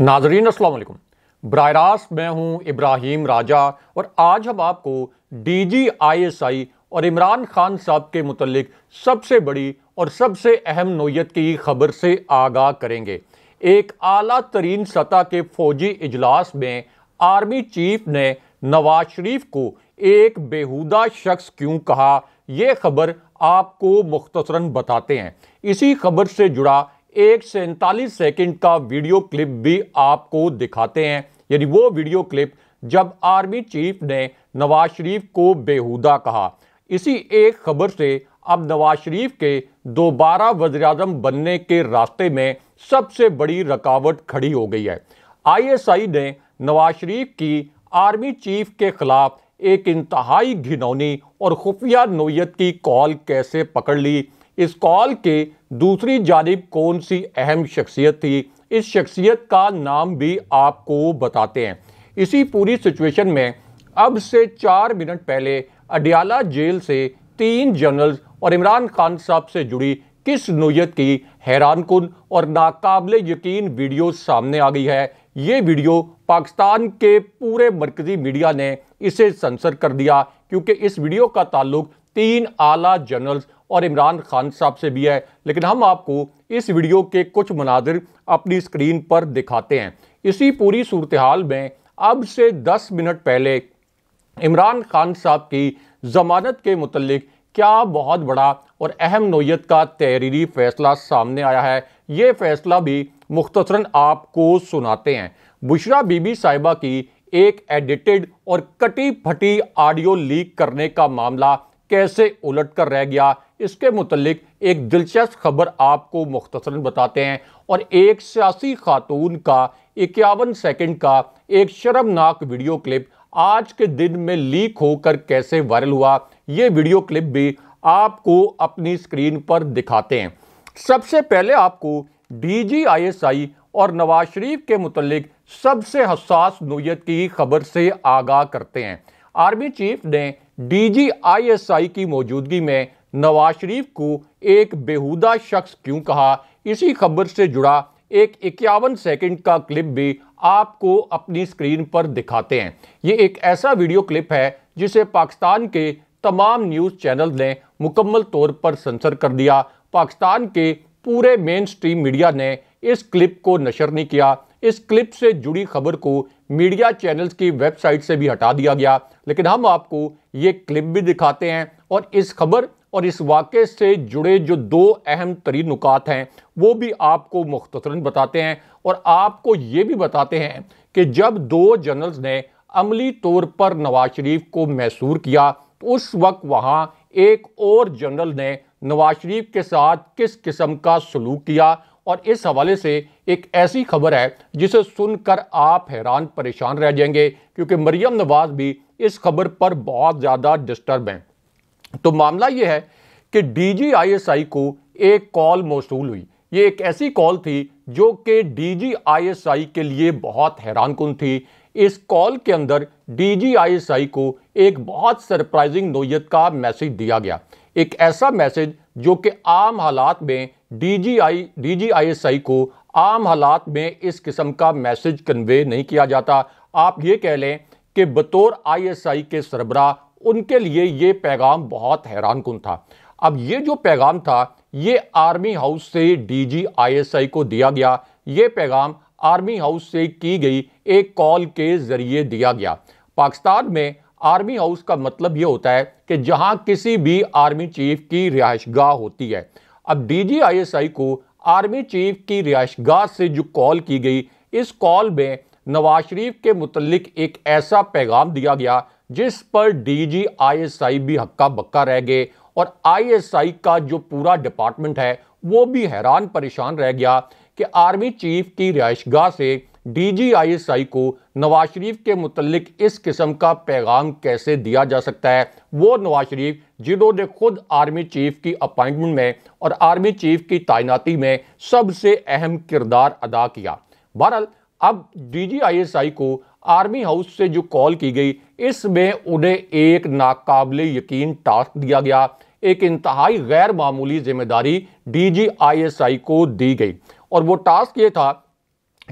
नाजरीन असलकुम बर रास्त मैं हूँ इब्राहिम राजा और आज हम आपको डी जी आई एस आई और इमरान खान साहब के मतलब सबसे बड़ी और सबसे अहम नोयत की खबर से आगाह करेंगे एक अला तरीन सतह के फौजी इजलास में आर्मी चीफ ने नवाज शरीफ को एक बेहुदा शख्स क्यों कहा यह खबर आपको मुख्तसरा बताते हैं इसी खबर से जुड़ा एक सैंतालीस सेकेंड का वीडियो क्लिप भी आपको दिखाते हैं यानी वो वीडियो क्लिप जब आर्मी चीफ ने नवाज शरीफ को बेहुदा कहा इसी एक खबर से अब नवाज शरीफ के दोबारा वजीरम बनने के रास्ते में सबसे बड़ी रकावट खड़ी हो गई है आईएसआई ने नवाज शरीफ की आर्मी चीफ के खिलाफ एक इंतहाई घिनौनी और खुफिया नोयत की कॉल कैसे पकड़ ली इस कॉल के दूसरी जानब कौन सी अहम शख्सियत थी इस शख्सियत का नाम भी आपको बताते हैं इसी पूरी सिचुएशन में अब से चार मिनट पहले अडियाला जेल से तीन जनरल्स और इमरान खान साहब से जुड़ी किस नोयत की हैरान कन और नाकबले यकीन वीडियो सामने आ गई है ये वीडियो पाकिस्तान के पूरे मरकज़ी मीडिया ने इसे सेंसर कर दिया क्योंकि इस वीडियो का ताल्लुक तीन आला जनरल्स और इमरान खान साहब से भी है लेकिन हम आपको इस वीडियो के कुछ मनाजिर अपनी स्क्रीन पर दिखाते हैं इसी पूरी सूरत हाल में अब से 10 मिनट पहले इमरान खान साहब की ज़मानत के मतलब क्या बहुत बड़ा और अहम नोयत का तहरीरी फैसला सामने आया है ये फैसला भी मुख्तरा आपको सुनाते हैं बुशरा बीबी साहिबा की एक एडिटेड और कटी फटी ऑडियो लीक करने का मामला कैसे उलट कर रह गया इसके मुतलिक एक दिलचस्प खबर आपको मुख्तसरन बताते हैं और एक सियासी खातून का इक्यावन सेकेंड का एक शर्मनाक वीडियो क्लिप आज के दिन में लीक होकर कैसे वायरल हुआ ये वीडियो क्लिप भी आपको अपनी स्क्रीन पर दिखाते हैं सबसे पहले आपको डी जी आई एस आई और नवाज शरीफ के मुतलिक सबसे हसास नोयत की खबर से आगाह करते हैं आर्मी चीफ ने डीजीआईएसआई की मौजूदगी में नवाज शरीफ को एक बेहुदा शख्स क्यों कहा इसी खबर से जुड़ा एक इक्यावन सेकंड का क्लिप भी आपको अपनी स्क्रीन पर दिखाते हैं ये एक ऐसा वीडियो क्लिप है जिसे पाकिस्तान के तमाम न्यूज़ चैनल ने मुकम्मल तौर पर सेंसर कर दिया पाकिस्तान के पूरे मेन स्ट्रीम मीडिया ने इस क्लिप को नशर नहीं किया इस क्लिप से जुड़ी खबर को मीडिया चैनल्स की वेबसाइट से भी हटा दिया गया लेकिन हम आपको ये क्लिप भी दिखाते हैं और इस खबर और इस वाक़े से जुड़े जो दो अहम तरीन नुकात हैं वो भी आपको मुख्तरन बताते हैं और आपको ये भी बताते हैं कि जब दो जनरल्स ने अमली तौर पर नवाज शरीफ को मैसूर किया तो उस वक्त वहाँ एक और जनरल ने नवाज शरीफ के साथ किस किस्म का सलूक किया और इस हवाले से एक ऐसी खबर है जिसे सुनकर आप हैरान परेशान रह जाएंगे क्योंकि मरियम नवाज भी इस खबर पर बहुत ज़्यादा डिस्टर्ब हैं तो मामला यह है कि डीजीआईएसआई को एक कॉल मौसू हुई ये एक ऐसी कॉल थी जो कि डीजीआईएसआई के लिए बहुत हैरान कन थी इस कॉल के अंदर डीजीआईएसआई को एक बहुत सरप्राइजिंग नोयत का मैसेज दिया गया एक ऐसा मैसेज जो कि आम हालात में डी डीजीआई आई को आम हालात में इस किस्म का मैसेज कन्वे नहीं किया जाता आप ये कह लें कि बतौर आईएसआई के सरबरा उनके लिए ये पैगाम बहुत हैरान कन था अब ये जो पैगाम था ये आर्मी हाउस से डीजी आईएसआई को दिया गया ये पैगाम आर्मी हाउस से की गई एक कॉल के जरिए दिया गया पाकिस्तान में आर्मी हाउस का मतलब ये होता है कि जहां किसी भी आर्मी चीफ की गाह होती है अब डीजी आईएसआई को आर्मी चीफ की गाह से जो कॉल की गई इस कॉल में नवाज शरीफ के मुतलिक एक ऐसा पैगाम दिया गया जिस पर एस आई भी हक्का बक्का रह गए और आईएसआई का जो पूरा डिपार्टमेंट है वो भी हैरान परेशान रह गया कि आर्मी चीफ की रिहाइशगाह से एस आई को नवाज शरीफ के मुतलक इस किस्म का पैगाम कैसे दिया जा सकता है वो नवाज शरीफ जिन्होंने खुद आर्मी चीफ की अपॉइंटमेंट में और आर्मी चीफ की तैनाती में सबसे अहम किरदार अदा किया बहरहाल अब डीजीआईएसआई को आर्मी हाउस से जो कॉल की गई इसमें उन्हें एक नाकाबले यकीन टास्क दिया गया एक इंतहाई गैर मामूली जिम्मेदारी डीजीआईएसआई को दी गई और वो टास्क ये था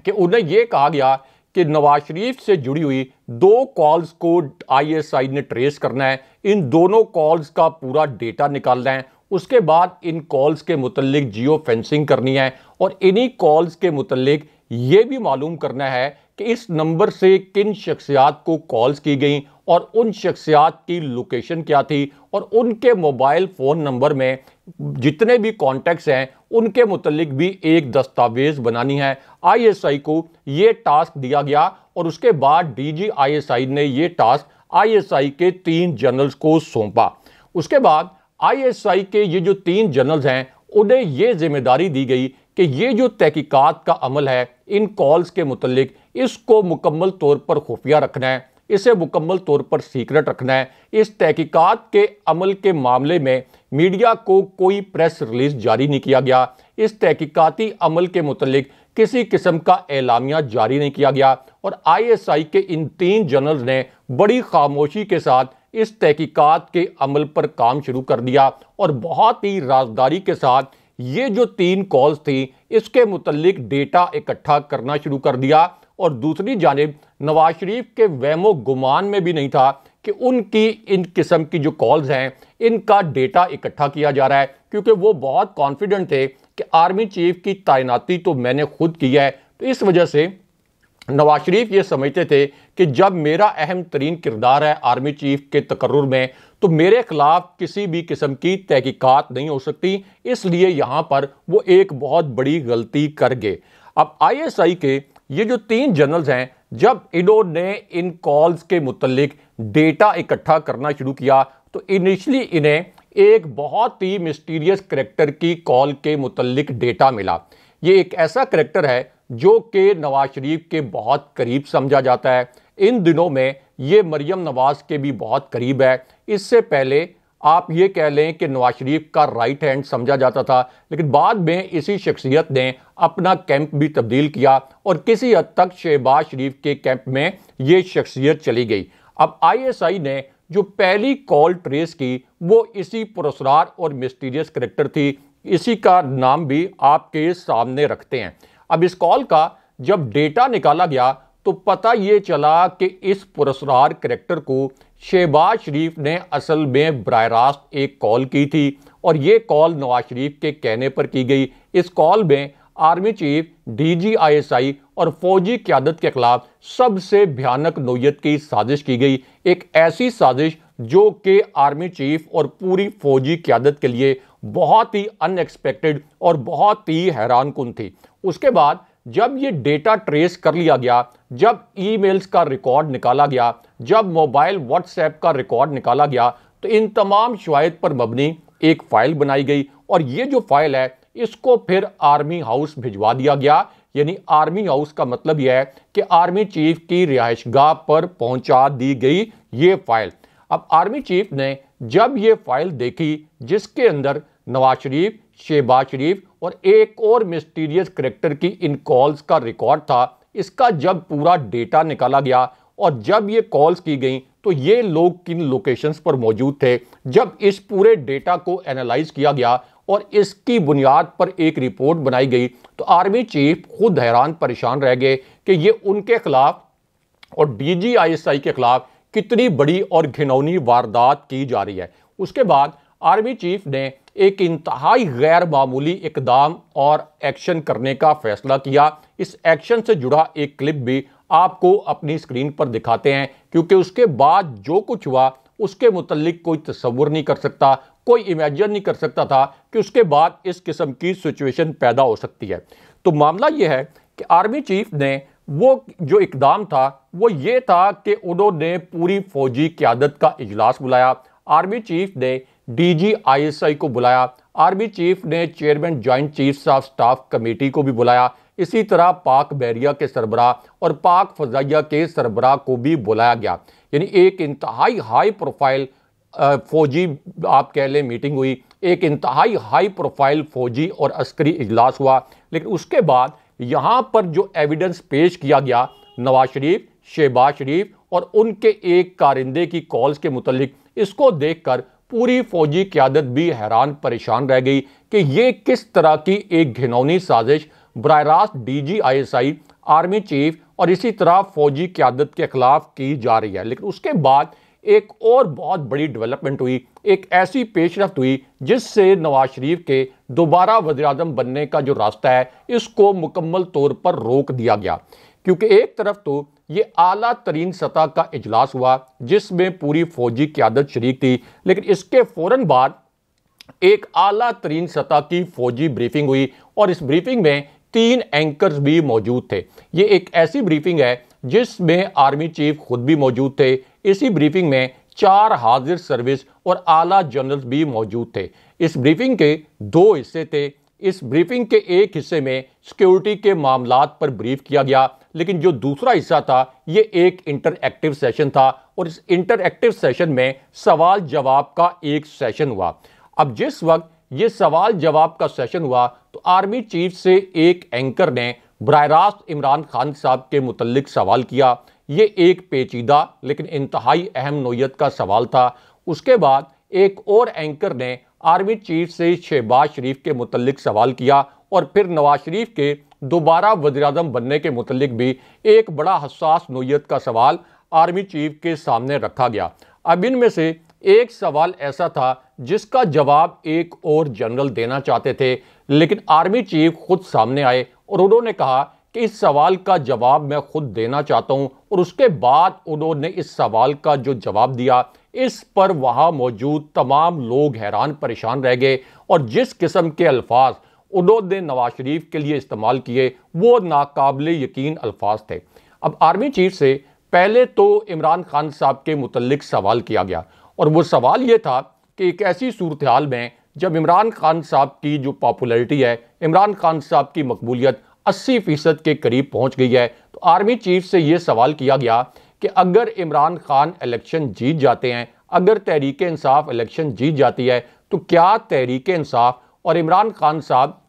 कि उन्हें यह कहा गया कि नवाज शरीफ से जुड़ी हुई दो कॉल्स को आईएसआई ने ट्रेस करना है इन दोनों कॉल्स का पूरा डेटा निकालना है उसके बाद इन कॉल्स के मुतलिक जियो फेंसिंग करनी है और इन्हीं कॉल्स के मुतलिक ये भी मालूम करना है कि इस नंबर से किन शख्सियात को कॉल्स की गई और उन शख्सियात की लोकेशन क्या थी और उनके मोबाइल फ़ोन नंबर में जितने भी कॉन्टैक्ट्स हैं उनके मुतलिक भी एक दस्तावेज़ बनानी है आईएसआई को ये टास्क दिया गया और उसके बाद डीजी आईएसआई ने ये टास्क आईएसआई के तीन जनरल्स को सौंपा उसके बाद आईएसआई के ये जो तीन जनरल्स हैं उन्हें ये जिम्मेदारी दी गई कि ये जो तहकीक़ात का अमल है इन कॉल्स के मतलब इसको मुकम्मल तौर पर खुफिया रखना है इसे मुकम्मल तौर पर सीक्रेट रखना है इस तहकीकात के अमल के मामले में मीडिया को कोई प्रेस रिलीज जारी नहीं किया गया इस तहकीकती अमल के मतलब किसी किस्म का एलामिया जारी नहीं किया गया और आईएसआई के इन तीन जनरल ने बड़ी खामोशी के साथ इस तहकीकत के अमल पर काम शुरू कर दिया और बहुत ही राजदारी के साथ ये जो तीन कॉल्स थी इसके मुतलिक डेटा इकट्ठा करना शुरू कर दिया और दूसरी जानब नवाज शरीफ के वहमो गुमान में भी नहीं था कि उनकी इन किस्म की जो कॉल्स हैं इनका डेटा इकट्ठा किया जा रहा है क्योंकि वो बहुत कॉन्फिडेंट थे कि आर्मी चीफ की तैनाती तो मैंने खुद की है तो इस वजह से नवाज शरीफ ये समझते थे कि जब मेरा अहम तरीन किरदार है आर्मी चीफ के तकर्र में तो मेरे खिलाफ किसी भी किस्म की तहकीक़त नहीं हो सकती इसलिए यहाँ पर वो एक बहुत बड़ी गलती कर गए अब आईएसआई के ये जो तीन जनरल्स हैं जब इन्होंने इन कॉल्स के मुतलक डेटा इकट्ठा करना शुरू किया तो इनिशली इन्हें एक बहुत ही मिस्टीरियस करेक्टर की कॉल के मुतलक डेटा मिला ये एक ऐसा करेक्टर है जो कि नवाज शरीफ के बहुत करीब समझा जाता है इन दिनों में ये मरियम नवाज के भी बहुत करीब है इससे पहले आप ये कह लें कि नवाज शरीफ का राइट हैंड समझा जाता था लेकिन बाद में इसी शख्सियत ने अपना कैंप भी तब्दील किया और किसी हद तक शहबाज शरीफ के कैंप में ये शख्सियत चली गई अब आईएसआई ने जो पहली कॉल ट्रेस की वो इसी पुरस्कार और मिस्टीरियस करेक्टर थी इसी का नाम भी आपके सामने रखते हैं अब इस कॉल का जब डेटा निकाला गया तो पता ये चला कि इस पुरस्कार करेक्टर को शहबाज शरीफ ने असल में बर रास्त एक कॉल की थी और ये कॉल नवाज शरीफ के कहने पर की गई इस कॉल में आर्मी चीफ डीजीआईएसआई और फौजी क्यादत के खिलाफ सबसे भयानक नोयत की साजिश की गई एक ऐसी साजिश जो कि आर्मी चीफ और पूरी फौजी क्यादत के लिए बहुत ही अनएक्सपेक्टेड और बहुत ही हैरान कन थी उसके बाद जब ये डेटा ट्रेस कर लिया गया जब ईमेल्स का रिकॉर्ड निकाला गया जब मोबाइल व्हाट्सएप का रिकॉर्ड निकाला गया तो इन तमाम शवायद पर मबनी एक फ़ाइल बनाई गई और ये जो फाइल है इसको फिर आर्मी हाउस भिजवा दिया गया यानी आर्मी हाउस का मतलब यह है कि आर्मी चीफ की रिहाइश पर पहुंचा दी गई ये फाइल अब आर्मी चीफ ने जब ये फाइल देखी जिसके अंदर नवाज शरीफ शहबाज शरीफ और एक और मिस्टीरियस करेक्टर की इन कॉल्स का रिकॉर्ड था इसका जब पूरा डेटा निकाला गया और जब ये कॉल्स की गई तो ये लोग किन लोकेशंस पर मौजूद थे जब इस पूरे डेटा को एनालाइज किया गया और इसकी बुनियाद पर एक रिपोर्ट बनाई गई तो आर्मी चीफ खुद हैरान परेशान रह गए कि ये उनके खिलाफ और डीजीआईएसआई के खिलाफ कितनी बड़ी और घिनौनी वारदात की जा रही है उसके बाद आर्मी चीफ ने एक इंतहाई गैर मामूली इकदाम और एक्शन करने का फैसला किया इस एक्शन से जुड़ा एक क्लिप भी आपको अपनी स्क्रीन पर दिखाते हैं क्योंकि उसके बाद जो कुछ हुआ उसके मुतलिक कोई तस्वुर नहीं कर सकता कोई इमेजन नहीं कर सकता था कि उसके बाद इस किस्म की सिचुएशन पैदा हो सकती है तो मामला यह है कि आर्मी चीफ ने वो जो इकदाम था वो ये था कि उन्होंने पूरी फौजी क्यादत का इजलास बुलाया आर्मी चीफ ने डीजीआईएसआई को बुलाया आर्मी चीफ ने chairman joint chiefs of staff committee को भी बुलाया इसी तरह पाक बैरिया के सरबरा और पाक फजाइया के सरबरा को भी बुलाया गया यानी एक इंतहाई हाई प्रोफाइल फौजी आप कह लें मीटिंग हुई एक इंतहाई हाई प्रोफाइल फौजी और अस्करी इजलास हुआ लेकिन उसके बाद यहाँ पर जो एविडेंस पेश किया गया नवाज शरीफ शहबाज शरीफ और उनके एक कारिंदे की कॉल्स के मुतलिक इसको देखकर पूरी फौजी क्यादत भी हैरान परेशान रह गई कि ये किस तरह की एक घिनौनी साजिश बर रास्त D G I S I army chief और इसी तरह फौजी क्यादत के खिलाफ की जा रही है लेकिन उसके बाद एक और बहुत बड़ी डेवलपमेंट हुई एक ऐसी पेशरफ हुई जिससे नवाज शरीफ के दोबारा वजीरम बनने का जो रास्ता है इसको मुकम्मल तौर पर रोक दिया गया क्योंकि एक तरफ तो ये आला तरीन सतह का इजलास हुआ जिसमें पूरी फौजी क्यादत शरीक थी लेकिन इसके फ़ौर बाद एक आला तरीन सतह की फौजी ब्रीफिंग हुई और इस ब्रीफिंग में तीन एंकर्स भी मौजूद थे ये एक ऐसी ब्रीफिंग है जिसमें आर्मी चीफ खुद भी मौजूद थे इसी ब्रीफिंग में चार हाजिर सर्विस और आला जनरल्स भी मौजूद थे इस ब्रीफिंग के दो हिस्से थे इस ब्रीफिंग के एक हिस्से में सिक्योरिटी के मामला पर ब्रीफ किया गया लेकिन जो दूसरा हिस्सा था ये एक इंटरएक्टिव सेशन था और इस इंटरएक्टिव सेशन में सवाल जवाब का एक सेशन हुआ अब जिस वक्त ये सवाल जवाब का सेशन हुआ तो आर्मी चीफ से एक एंकर ने बर रास्त इमरान खान साहब के मुतलक सवाल किया ये एक पेचीदा लेकिन इंतहाई अहम नोयत का सवाल था उसके बाद एक और एंकर ने आर्मी चीफ से शहबाज शरीफ के मुतलक सवाल किया और फिर नवाज शरीफ के दोबारा वजीरम बनने के मतलब भी एक बड़ा हसास नोयत का सवाल आर्मी चीफ के सामने रखा गया अब इनमें से एक सवाल ऐसा था जिसका जवाब एक और जनरल देना चाहते थे लेकिन आर्मी चीफ खुद सामने आए और उन्होंने कहा कि इस सवाल का जवाब मैं खुद देना चाहता हूं और उसके बाद उन्होंने इस सवाल का जो जवाब दिया इस पर वहां मौजूद तमाम लोग हैरान परेशान रह गए और जिस किस्म के अल्फाज उदोद नवाज शरीफ के लिए इस्तेमाल किए वो नाकबिल यकीन अल्फाज थे अब आर्मी चीफ से पहले तो इमरान खान साहब के मुतलक सवाल किया गया और वो सवाल ये था कि एक ऐसी सूरत हाल में जब इमरान खान साहब की जो पॉपुलरिटी है इमरान खान साहब की मकबूलियत 80 फ़ीसद के करीब पहुंच गई है तो आर्मी चीफ से ये सवाल किया गया कि अगर इमरान खान इलेक्शन जीत जाते हैं अगर तहरीक इंसाफ इलेक्शन जीत जाती है तो क्या तहरीक इंसाफ और इमरान खान साहब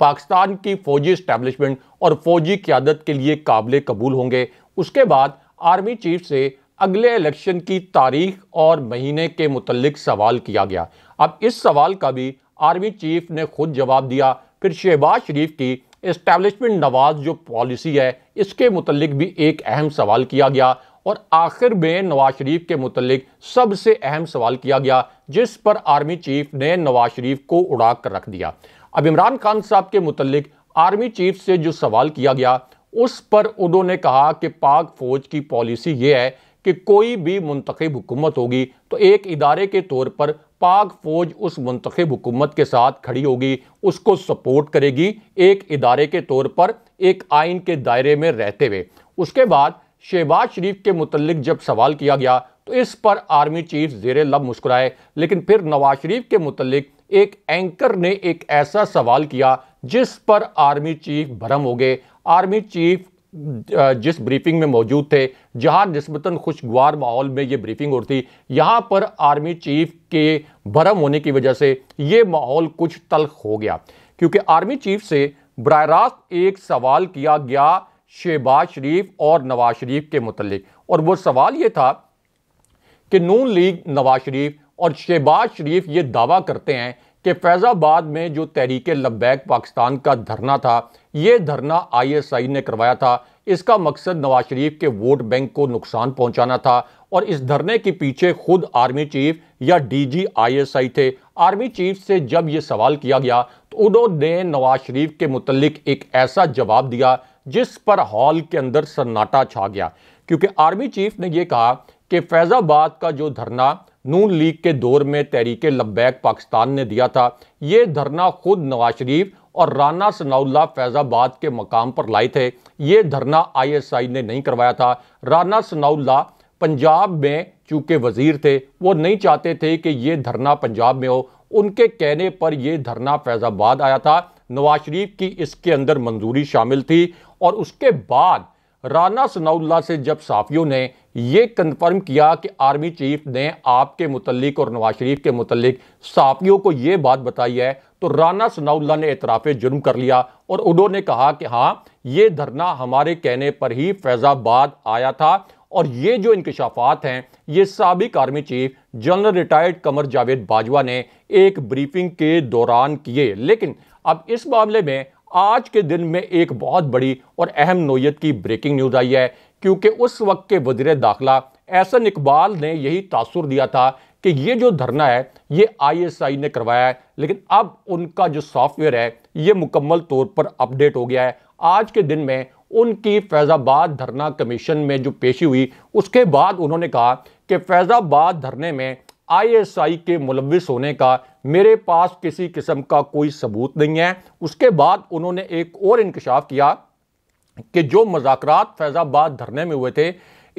पाकिस्तान की फौजी इस्टेब्लिशमेंट और फौजी क्यादत के लिए काबिल कबूल होंगे उसके बाद आर्मी चीफ से अगले इलेक्शन की तारीख और महीने के मुतलक सवाल किया गया अब इस सवाल का भी आर्मी चीफ ने खुद जवाब दिया फिर शहबाज शरीफ की इस्टेब्लिशमेंट नवाज जो पॉलिसी है इसके मतलब भी एक अहम सवाल किया गया और आखिर में नवाज शरीफ के मतलब सबसे अहम सवाल किया गया जिस पर आर्मी चीफ ने नवाज शरीफ को उड़ा कर रख दिया अब इमरान खान साहब के मुतलिक आर्मी चीफ से जो सवाल किया गया उस पर उन्होंने कहा कि पाक फौज की पॉलिसी ये है कि कोई भी मुंतखब हुकूमत होगी तो एक इदारे के तौर पर पाक फौज उस मुंतखब हुकूमत के साथ खड़ी होगी उसको सपोर्ट करेगी एक इदारे के तौर पर एक आइन के दायरे में रहते हुए उसके बाद शहबाज शरीफ के मुतलक जब सवाल किया गया तो इस पर आर्मी चीफ जेर लब मुस्कुराए लेकिन फिर नवाज शरीफ के मुतलक एक एंकर ने एक ऐसा सवाल किया जिस पर आर्मी चीफ भरम हो गए आर्मी चीफ जिस ब्रीफिंग में मौजूद थे जहां नस्बता खुशगवार माहौल में ये ब्रीफिंग हो रही यहां पर आर्मी चीफ के भरम होने की वजह से ये माहौल कुछ तलख हो गया क्योंकि आर्मी चीफ से बर रास्त एक सवाल किया गया शहबाज शरीफ और नवाज शरीफ के मतलब और वो सवाल ये था कि नून लीग नवाज शरीफ और शहबाज शरीफ ये दावा करते हैं कि फैज़ाबाद में जो तहरीक लब्बैक पाकिस्तान का धरना था ये धरना आईएसआई ने करवाया था इसका मकसद नवाज शरीफ के वोट बैंक को नुकसान पहुंचाना था और इस धरने के पीछे खुद आर्मी चीफ या डीजी आईएसआई थे आर्मी चीफ से जब ये सवाल किया गया तो उन्होंने नवाज शरीफ के मुतलिक एक ऐसा जवाब दिया जिस पर हॉल के अंदर सन्नाटा छा गया क्योंकि आर्मी चीफ ने यह कहा कि फैज़ाबाद का जो धरना नून लीग के दौर में तहरीक लब्बैक पाकिस्तान ने दिया था ये धरना खुद नवाज शरीफ और राना सनाउल्ला फैज़ाबाद के मकाम पर लाए थे ये धरना आईएसआई ने नहीं करवाया था राना सनाउल्ला पंजाब में चूंकि वजीर थे वो नहीं चाहते थे कि ये धरना पंजाब में हो उनके कहने पर यह धरना फैज़ाबाद आया था नवाज शरीफ की इसके अंदर मंजूरी शामिल थी और उसके बाद राना सनाउल्ला से जब साफियों ने यह कन्फर्म किया कि आर्मी चीफ ने आपके मुतलिक और नवाज शरीफ के मुतलिक साफियों को यह बात बताई है तो राना सनाउल्ला ने एतराफ़ जुर्म कर लिया और उन्होंने कहा कि हाँ ये धरना हमारे कहने पर ही फैज़ाबाद आया था और ये जो इंकशाफात हैं ये सबक army chief general retired Qamar Javed Bajwa ने एक ब्रीफिंग के दौरान किए लेकिन अब इस मामले में आज के दिन में एक बहुत बड़ी और अहम नोयत की ब्रेकिंग न्यूज़ आई है क्योंकि उस वक्त के वजीर दाखिला एहसन इकबाल ने यही तासुर दिया था कि ये जो धरना है ये आईएसआई ने करवाया है लेकिन अब उनका जो सॉफ्टवेयर है ये मुकम्मल तौर पर अपडेट हो गया है आज के दिन में उनकी फैज़ाबाद धरना कमीशन में जो पेशी हुई उसके बाद उन्होंने कहा कि फैज़ाबाद धरने में आईएसआई के मुलविस होने का मेरे पास किसी किस्म का कोई सबूत नहीं है उसके बाद उन्होंने एक और इंकशाफ किया कि जो मजाक फैज़ाबाद धरने में हुए थे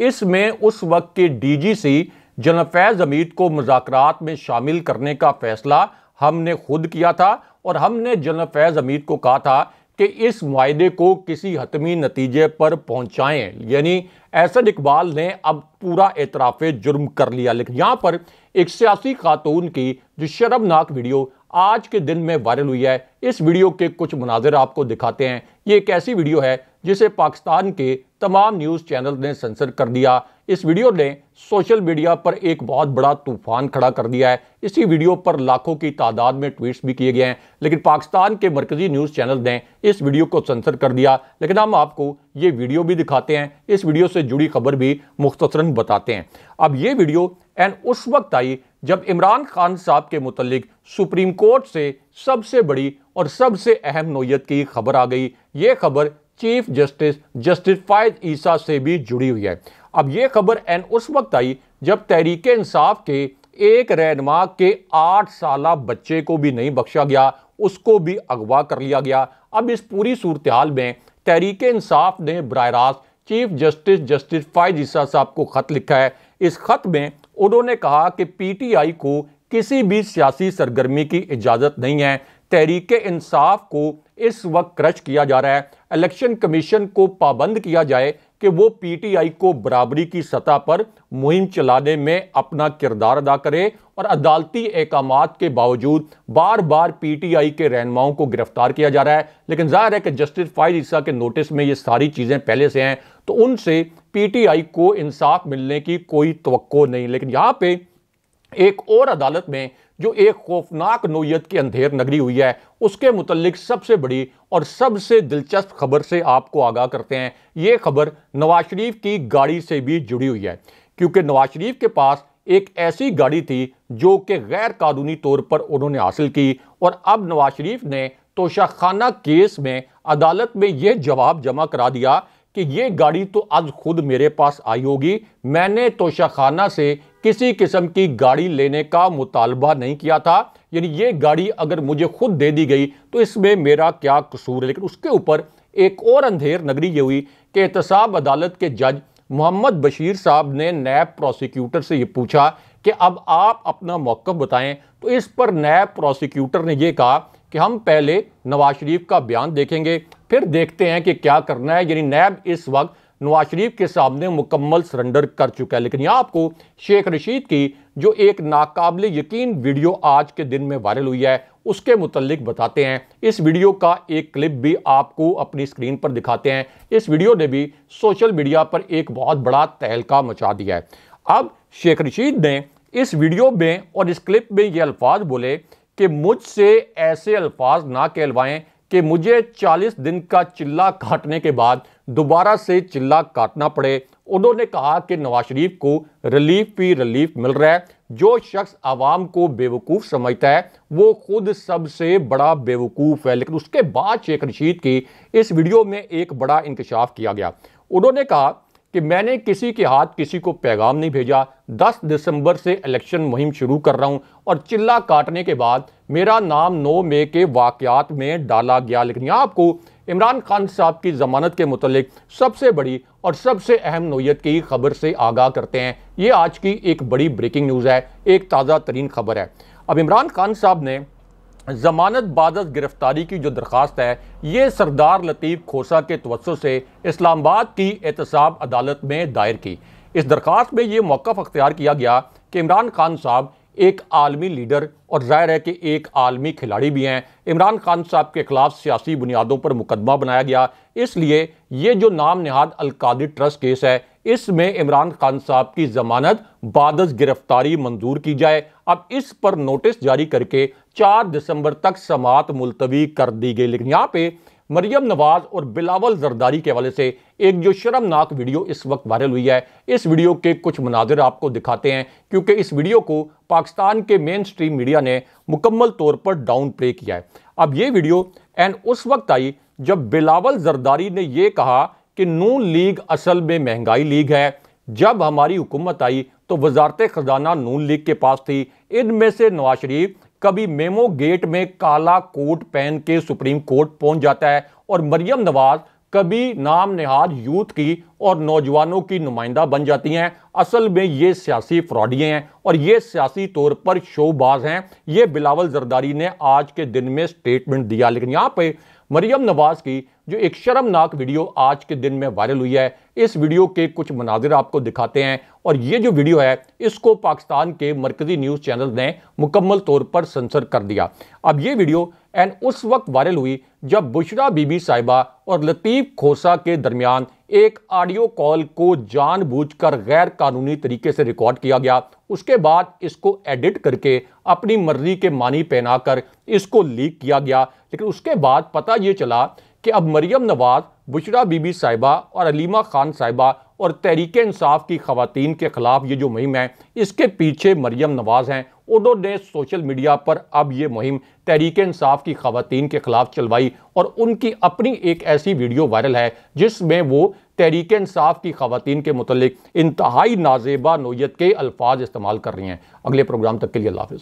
इसमें उस वक्त के डी जी सी जनब फैज़ हमीद को मजाक में शामिल करने का फैसला हमने खुद किया था और हमने जनब फैज़ हमीद को कहा था कि इस माहे को किसी हतमी नतीजे पर पहुंचाएं यानी एसद इकबाल ने अब पूरा एतराफ़ जुर्म कर लिया लेकिन यहाँ पर एक सियासी खातून की जो शर्मनाक वीडियो आज के दिन में वायरल हुई है इस वीडियो के कुछ मनाजिर आपको दिखाते हैं ये एक ऐसी वीडियो है जिसे पाकिस्तान के तमाम न्यूज़ चैनल ने सेंसर कर दिया इस वीडियो ने सोशल मीडिया पर एक बहुत बड़ा तूफान खड़ा कर दिया है इसी वीडियो पर लाखों की तादाद में ट्वीट्स भी किए गए हैं लेकिन पाकिस्तान के मरकजी न्यूज़ चैनल ने इस वीडियो को सेंसर कर दिया लेकिन हम आपको ये वीडियो भी दिखाते हैं इस वीडियो से जुड़ी खबर भी मुख्तसरा बताते हैं अब ये वीडियो एंड उस वक्त आई जब इमरान खान साहब के मुतलिक सुप्रीम कोर्ट से सबसे बड़ी और सबसे अहम नोयत की खबर आ गई ये खबर chief justice justice Faez Isa से भी जुड़ी हुई है अब ये खबर एन उस वक्त आई जब तहरीक इंसाफ के एक रहनमा के आठ साल बच्चे को भी नहीं बख्शा गया उसको भी अगवा कर लिया गया अब इस पूरी सूरत हाल में तहरीक इंसाफ ने बर रास्त chief justice justice Faez Isa साहब को ख़त लिखा है इस ख़त में उन्होंने कहा कि पी टी आई को किसी भी सियासी सरगर्मी की इजाज़त नहीं है तहरीक इंसाफ को इस वक्त क्रश किया जा रहा है इलेक्शन कमीशन को पाबंद किया जाए कि वो पीटीआई को बराबरी की सतह पर मुहिम चलाने में अपना किरदार अदा करे और अदालती अहकाम के बावजूद बार बार पीटीआई के रहनुमाओं को गिरफ्तार किया जा रहा है लेकिन जाहिर है कि जस्टिस फाइज ईसा के नोटिस में ये सारी चीज़ें पहले से हैं तो उनसे पीटीआई को इंसाफ मिलने की कोई तो नहीं लेकिन यहाँ पर एक और अदालत में जो एक खौफनाक नोयत की अंधेर नगरी हुई है उसके मुतलिक सबसे बड़ी और सबसे दिलचस्प खबर से आपको आगाह करते हैं ये खबर नवाज शरीफ की गाड़ी से भी जुड़ी हुई है क्योंकि नवाज शरीफ के पास एक ऐसी गाड़ी थी जो कि गैर कानूनी तौर पर उन्होंने हासिल की और अब नवाज शरीफ ने तोशाखाना केस में अदालत में यह जवाब जमा करा दिया कि ये गाड़ी तो आज खुद मेरे पास आई होगी मैंने तोशाखाना से किसी किस्म की गाड़ी लेने का मुतालबा नहीं किया था यानी ये गाड़ी अगर मुझे खुद दे दी गई तो इसमें मेरा क्या कसूर है लेकिन उसके ऊपर एक और अंधेर नगरी ये हुई कि एहतसाब अदालत के जज मोहम्मद बशीर साहब ने नैब प्रोसिक्यूटर से ये पूछा कि अब आप अपना मौक़ बताएं तो इस पर नैब प्रोसिक्यूटर ने यह कहा कि हम पहले नवाज शरीफ का बयान देखेंगे फिर देखते हैं कि क्या करना है यानी नैब इस वक्त नवाज शरीफ के सामने मुकम्मल सरेंडर कर चुका है लेकिन यह आपको शेख रशीद की जो एक नाकाबिल यकीन वीडियो आज के दिन में वायरल हुई है उसके मुतलिक बताते हैं इस वीडियो का एक क्लिप भी आपको अपनी स्क्रीन पर दिखाते हैं इस वीडियो ने भी सोशल मीडिया पर एक बहुत बड़ा तहलका मचा दिया है अब शेख रशीद ने इस वीडियो में और इस क्लिप में ये अल्फाज बोले कि मुझसे ऐसे अल्फाज ना कहलवाएं कि मुझे 40 दिन का चिल्ला काटने के बाद दोबारा से चिल्ला काटना पड़े उन्होंने कहा कि नवाज शरीफ को रिलीफ ही रिलीफ मिल रहा है जो शख्स आवाम को बेवकूफ़ समझता है वो खुद सबसे बड़ा बेवकूफ़ है लेकिन उसके बाद शेख रशीद की इस वीडियो में एक बड़ा इंकशाफ किया गया उन्होंने कहा कि मैंने किसी के हाथ किसी को पैगाम नहीं भेजा 10 दिसंबर से इलेक्शन मुहिम शुरू कर रहा हूं और चिल्ला काटने के बाद मेरा नाम नो मे के वाकयात में डाला गया लेकिन आपको इमरान खान साहब की ज़मानत के मतलब सबसे बड़ी और सबसे अहम नोयत की खबर से आगाह करते हैं ये आज की एक बड़ी ब्रेकिंग न्यूज़ है एक ताज़ा तरीन खबर है अब इमरान खान साहब ने जमानत बाद गिरफ्तारी की जो दरख्वास्त है ये सरदार लतीफ़ खोसा के तवस से इस्लामाबाद की एहतसाब अदालत में दायर की इस दरख्वास्त में ये मौक़ अख्तियार किया गया कि इमरान खान साहब एक आलमी लीडर और जाहिर है कि एक आलमी खिलाड़ी भी हैं इमरान खान साहब के खिलाफ सियासी बुनियादों पर मुकदमा बनाया गया इसलिए ये जो नाम नहाद अलकादी ट्रस्ट केस है इसमें इमरान खान साहब की जमानत बादस गिरफ्तारी मंजूर की जाए अब इस पर नोटिस जारी करके 4 दिसंबर तक समात मुलतवी कर दी गई लेकिन यहाँ पे मरियम नवाज और बिलावल जरदारी के हवाले से एक जो शर्मनाक वीडियो इस वक्त वायरल हुई है इस वीडियो के कुछ मनाजिर आपको दिखाते हैं क्योंकि इस वीडियो को पाकिस्तान के मेन स्ट्रीम मीडिया ने मुकम्मल तौर पर डाउन प्ले किया है अब ये वीडियो एंड उस वक्त आई जब बिलावल जरदारी ने यह कहा कि नून लीग असल में महंगाई लीग है जब हमारी हुकूमत आई तो वजारत ख़जाना नून लीग के पास थी इनमें से नवाज शरीफ कभी मेमो गेट में काला कोट पहन के सुप्रीम कोर्ट पहुंच जाता है और मरियम नवाज कभी नाम नेहाद यूथ की और नौजवानों की नुमाइंदा बन जाती हैं असल में ये सियासी फ्रॉडिये हैं और ये सियासी तौर पर शोबाज हैं ये बिलावल जरदारी ने आज के दिन में स्टेटमेंट दिया लेकिन यहाँ पे मरियम नवाज की जो एक शर्मनाक वीडियो आज के दिन में वायरल हुई है इस वीडियो के कुछ मनाजिर आपको दिखाते हैं और ये जो वीडियो है इसको पाकिस्तान के मरकजी न्यूज़ चैनल ने मुकम्मल तौर पर सेंसर कर दिया अब ये वीडियो एंड उस वक्त वायरल हुई जब बुशरा बीबी साहिबा और लतीफ़ खोसा के दरमियान एक ऑडियो कॉल को जानबूझकर गैर कानूनी तरीके से रिकॉर्ड किया गया उसके बाद इसको एडिट करके अपनी मर्जी के मानी पहनाकर इसको लीक किया गया लेकिन उसके बाद पता ये चला कि अब मरियम नवाज बुशरा बीबी साहिबा और अलीमा खान साहिबा और तहरीक इंसाफ की खातन के ख़िलाफ़ ये जो मुहिम है इसके पीछे मरियम नवाज हैं उन्होंने सोशल मीडिया पर अब ये मुहिम तहरीक इंसाफ की खातन के खिलाफ चलवाई और उनकी अपनी एक ऐसी वीडियो वायरल है जिसमें वो तहरीक इंसाफ की खातन के मतलब इंतहाई नाजेबा नोयत के अल्फाज इस्तेमाल कर रही हैं अगले प्रोग्राम तक के लिए अल्लाफ